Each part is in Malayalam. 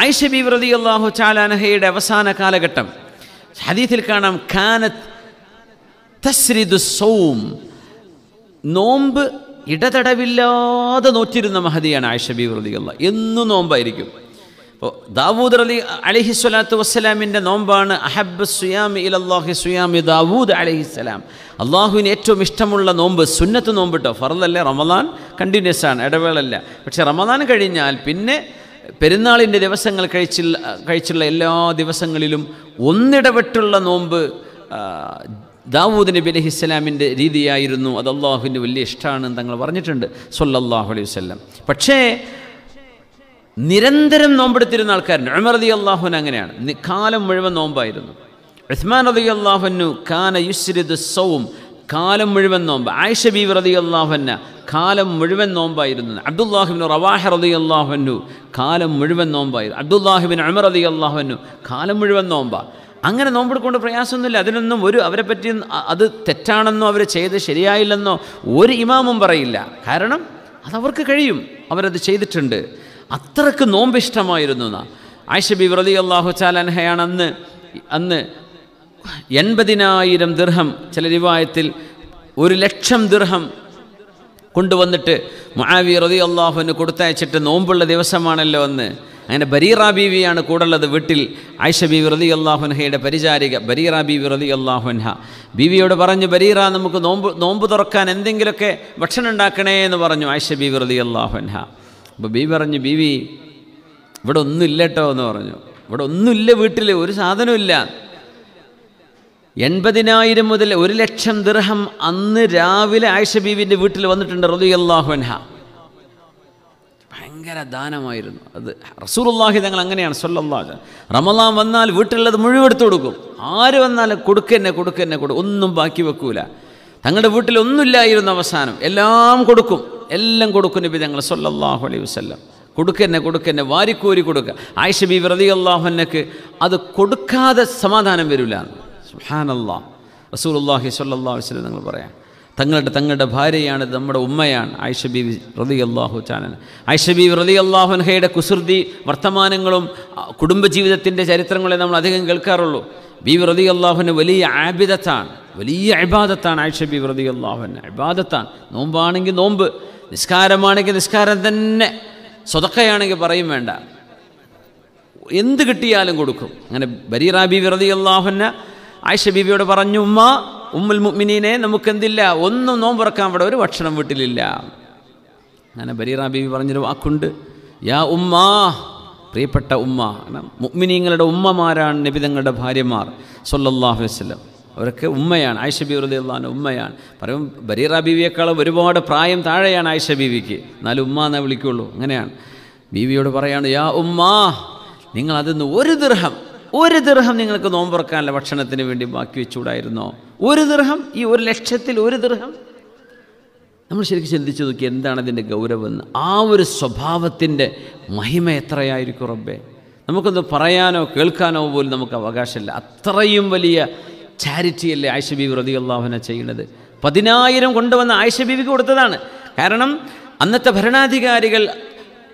ആയിഷ ബി വ്രതി അള്ളാഹു ചാലാനഹയുടെ അവസാന കാലഘട്ടം ഹദീത്തിൽ കാണാം ഖാനത്ത് തസ്രിദു സൗം നോമ്പ് ഇടതടവില്ലാതെ നോറ്റിരുന്ന മഹതിയാണ് ആയിഷ ബി വ്രതി അല്ല എന്നും നോമ്പായിരിക്കും അപ്പോൾ ദാവൂദ് അലി അലഹി സ്വലാത്തു വസ്സലാമിൻ്റെ നോമ്പാണ് അഹബ് സുയാമി ഇൽ അള്ളാഹി സുയാമി ദാവൂദ് അലഹിസ്സലാം അള്ളാഹുവിന് ഏറ്റവും ഇഷ്ടമുള്ള നോമ്പ് സുന്നത്ത് നോമ്പിട്ടോ കേട്ടോ റമദാൻ കണ്ടിന്യൂസ് ആണ് ഇടവേളല്ല പക്ഷേ റമദാൻ കഴിഞ്ഞാൽ പിന്നെ പെരുന്നാളിൻ്റെ ദിവസങ്ങൾ കഴിച്ചിൽ കഴിച്ചുള്ള എല്ലാ ദിവസങ്ങളിലും ഒന്നിടപെട്ടുള്ള നോമ്പ് ദാവൂദ് നബി അലഹി ഇസ്ലാമിൻ്റെ രീതിയായിരുന്നു അത് അള്ളാഹുവിൻ്റെ വലിയ ഇഷ്ടമാണ് തങ്ങൾ പറഞ്ഞിട്ടുണ്ട് സൊല്ലാഹു അലൈഹി വസ്ലം പക്ഷേ നിരന്തരം നോമ്പെടുത്തിരുന്ന ആൾക്കാരുണ്ട് ഉമർ അലി അള്ളാഹുൻ അങ്ങനെയാണ് കാലം മുഴുവൻ നോമ്പായിരുന്നു ഉസ്മാൻ അലി അള്ളാഹുനു കാന യുസ്രിദ് സൗം കാലം മുഴുവൻ നോമ്പ് ആയിഷ ബീവ് അലി അള്ളാഹുന കാലം മുഴുവൻ നോമ്പായിരുന്നു അബ്ദുല്ലാഹിബിൻ റവാഹർ അലി അള്ളാഹുനു കാലം മുഴുവൻ നോമ്പായിരുന്നു അബ്ദുല്ലാഹിബിൻ അമർ അലി അള്ളാഹുനു കാലം മുഴുവൻ നോമ്പ അങ്ങനെ നോമ്പെടുക്കൊണ്ട് പ്രയാസമൊന്നുമില്ല അതിനൊന്നും ഒരു അവരെ പറ്റി അത് തെറ്റാണെന്നോ അവർ ചെയ്ത് ശരിയായില്ലെന്നോ ഒരു ഇമാമും പറയില്ല കാരണം അതവർക്ക് കഴിയും അവരത് ചെയ്തിട്ടുണ്ട് അത്രക്ക് നോമ്പിഷ്ടമായിരുന്നു എന്നാ ആയിഷബി വ്രതി അള്ളാഹു ചാലൻഹയാണ് അന്ന് അന്ന് എൺപതിനായിരം ദിർഹം ചില രൂപായത്തിൽ ഒരു ലക്ഷം ദിർഹം കൊണ്ടുവന്നിട്ട് മഹാവി റതി അള്ളാഹുവിന് കൊടുത്തയച്ചിട്ട് നോമ്പുള്ള ദിവസമാണല്ലോ എന്ന് അങ്ങനെ ബരീറ ബീവിയാണ് കൂടുള്ളത് വീട്ടിൽ ആയിഷ ബീവി റതി അള്ളാഹുൻഹയുടെ പരിചാരിക ബരീറ ബീവി റതി അള്ളാഹുൻഹ ബീവിയോട് പറഞ്ഞു ബരീറ നമുക്ക് നോമ്പ് നോമ്പ് തുറക്കാൻ എന്തെങ്കിലുമൊക്കെ ഭക്ഷണം ഉണ്ടാക്കണേ എന്ന് പറഞ്ഞു ആയിഷ ബീവി റതി അള്ളാഹുൻഹ അപ്പോൾ ബീവി പറഞ്ഞു ബീവി ഇവിടെ ഒന്നുമില്ല കേട്ടോ എന്ന് പറഞ്ഞു ഇവിടെ ഒന്നുമില്ല വീട്ടിൽ ഒരു സാധനമില്ല എൺപതിനായിരം മുതൽ ഒരു ലക്ഷം ദിർഹം അന്ന് രാവിലെ ആയിഷ ബീവിൻ്റെ വീട്ടിൽ വന്നിട്ടുണ്ട് റതി അൻഹ ഭയങ്കര ദാനമായിരുന്നു അത് റസൂലുള്ളാഹി തങ്ങൾ അങ്ങനെയാണ് സൊല്ലാഹ് റമലാൻ വന്നാൽ വീട്ടിലുള്ളത് മുഴുവൻ എടുത്തു കൊടുക്കും ആര് വന്നാലും കൊടുക്കന്നെ കൊടുക്കന്നെ കൊടുക്കും ഒന്നും ബാക്കി വെക്കൂല തങ്ങളുടെ വീട്ടിൽ ഒന്നുമില്ലായിരുന്നു അവസാനം എല്ലാം കൊടുക്കും എല്ലാം കൊടുക്കും നബി തങ്ങൾ സൊല്ലാഹു അലൈഹി വസ്ല്ലാം കൊടുക്കന്നെ കൊടുക്കന്നെ വാരിക്കോരി കൊടുക്കുക ആയിഷ ബി അള്ളാഹുനക്ക് അത് കൊടുക്കാതെ സമാധാനം വരില്ല സുഹാനല്ലാ റസൂലുല്ലാഹി സല്ലാ വസ്ലം നിങ്ങൾ പറയാം തങ്ങളുടെ തങ്ങളുടെ ഭാര്യയാണ് നമ്മുടെ ഉമ്മയാണ് ആയിഷ ബീവി റതി അള്ളാഹു ചാനൻ ആയിഷ ബീവി റതി അള്ളാഹുൻഹയുടെ കുസൃതി വർത്തമാനങ്ങളും കുടുംബജീവിതത്തിൻ്റെ ചരിത്രങ്ങളെ നമ്മൾ അധികം കേൾക്കാറുള്ളൂ ബീവി റതി അള്ളാഹുവിന് വലിയ ആബിദത്താണ് വലിയ അബാദത്താണ് ആയിഷ ബീവി റതി അള്ളാഹുവിന് അബാദത്താണ് നോമ്പാണെങ്കിൽ നോമ്പ് നിസ്കാരമാണെങ്കിൽ നിസ്കാരം തന്നെ സ്വതക്കയാണെങ്കിൽ പറയും വേണ്ട എന്ത് കിട്ടിയാലും കൊടുക്കും അങ്ങനെ ബരീറാബി വിറതി അള്ളാഹുന്ന ആയിഷ ബീവിയോട് പറഞ്ഞു ഉമ്മ ഉമ്മുൽ മുഅ്മിനീനെ നമുക്കെന്തില്ല ഒന്നും നോമ്പുറക്കാൻ ഇവിടെ ഒരു ഭക്ഷണം വീട്ടിലില്ല അങ്ങനെ ബരീറ ബീവി പറഞ്ഞൊരു വാക്കുണ്ട് യാ ഉമ്മ പ്രിയപ്പെട്ട ഉമ്മ മുഅ്മിനീങ്ങളുടെ ഉമ്മമാരാണ് നബിതങ്ങളുടെ ഭാര്യമാർ സൊല്ലാഹു വസ്ലം അവരൊക്കെ ഉമ്മയാണ് ആയിഷ ബീവി റലിയുള്ള ഉമ്മയാണ് പറയും ബരീറ ബീവിയേക്കാളും ഒരുപാട് പ്രായം താഴെയാണ് ആയിഷ ബീവിക്ക് എന്നാലും ഉമ്മ എന്നേ വിളിക്കുള്ളൂ അങ്ങനെയാണ് ബീവിയോട് പറയാണ് യാ ഉമ്മ നിങ്ങളതിന്ന് ഒരു ദൃഹം ഒരു ദൃഹം നിങ്ങൾക്ക് നോമ്പുറക്കാനുള്ള ഭക്ഷണത്തിന് വേണ്ടി ബാക്കി വെച്ചുകൂടായിരുന്നോ ഒരു ദൃഹം ഈ ഒരു ലക്ഷത്തിൽ ഒരു ദൃഹം നമ്മൾ ശരിക്കും ചിന്തിച്ചു നോക്കി എന്താണ് അതിൻ്റെ ഗൗരവമെന്ന് ആ ഒരു സ്വഭാവത്തിൻ്റെ മഹിമ എത്രയായിരിക്കും റബ്ബേ നമുക്കൊന്ന് പറയാനോ കേൾക്കാനോ പോലും നമുക്ക് അവകാശമില്ല അത്രയും വലിയ ചാരിറ്റി അല്ലേ ആയിഷബീവി റതി അള്ളാഹുന ചെയ്യുന്നത് പതിനായിരം കൊണ്ടുവന്ന ആയിഷബീവിക്ക് കൊടുത്തതാണ് കാരണം അന്നത്തെ ഭരണാധികാരികൾ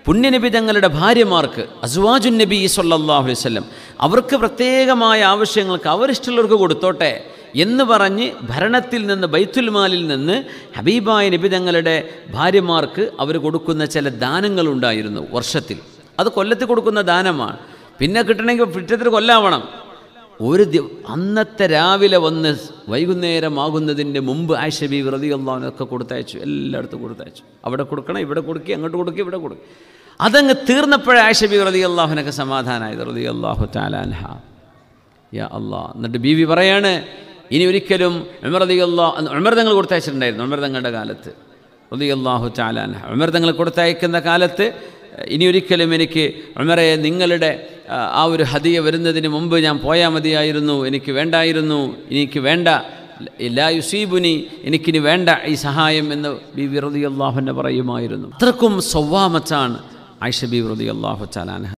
പുണ്യനബി തങ്ങളുടെ ഭാര്യമാർക്ക് അസുവാജു നബി സല്ലാഹു വസ്ലം അവർക്ക് പ്രത്യേകമായ ആവശ്യങ്ങൾക്ക് അവരിഷ്ടമുള്ളവർക്ക് കൊടുത്തോട്ടെ എന്ന് പറഞ്ഞ് ഭരണത്തിൽ നിന്ന് ബൈത്തുൽമാലിൽ നിന്ന് ഹബീബായ നബി തങ്ങളുടെ ഭാര്യമാർക്ക് അവർ കൊടുക്കുന്ന ചില ദാനങ്ങളുണ്ടായിരുന്നു വർഷത്തിൽ അത് കൊല്ലത്ത് കൊടുക്കുന്ന ദാനമാണ് പിന്നെ കിട്ടണമെങ്കിൽ പിറ്റത്തിൽ കൊല്ലാവണം ഒരു ദിവ അന്നത്തെ രാവിലെ വന്ന് വൈകുന്നേരമാകുന്നതിൻ്റെ മുമ്പ് ആയിഷബി വ്രതി അള്ളാഹനൊക്കെ കൊടുത്തയച്ചു എല്ലായിടത്തും കൊടുത്തയച്ചു അവിടെ കൊടുക്കണം ഇവിടെ കൊടുക്കുക അങ്ങോട്ട് കൊടുക്കുക ഇവിടെ കൊടുക്കുക അതങ്ങ് തീർന്നപ്പോഴേ ആയിഷബി വ്രതി അള്ളാഹുനൊക്കെ സമാധാനമായത് റതി അള്ളാഹു താലാൻഹ യാ അള്ളാ എന്നിട്ട് വി പറയാണ് ഇനി ഒരിക്കലും ഉമർതി അള്ളാഹ് ഉമർതങ്ങൾ കൊടുത്തയച്ചിട്ടുണ്ടായിരുന്നു ഉമർതങ്ങളുടെ കാലത്ത് റതി അള്ളാഹു താലാൻഹ ഉമർതങ്ങൾ കൊടുത്തയക്കുന്ന കാലത്ത് ഇനിയൊരിക്കലും എനിക്ക് ഉമറയെ നിങ്ങളുടെ ആ ഒരു ഹദിയ വരുന്നതിന് മുമ്പ് ഞാൻ പോയാൽ മതിയായിരുന്നു എനിക്ക് വേണ്ടായിരുന്നു എനിക്ക് വേണ്ട എല്ലാ യുസീബുനി എനിക്കിനി വേണ്ട ഈ സഹായം എന്ന് ബി വിറുതി അള്ളാഹുന്നെ പറയുമായിരുന്നു അത്രക്കും സൊവ്വാമച്ചാണ് ആയിഷ ബി വൃതി അള്ളാഹു ചാലാൻ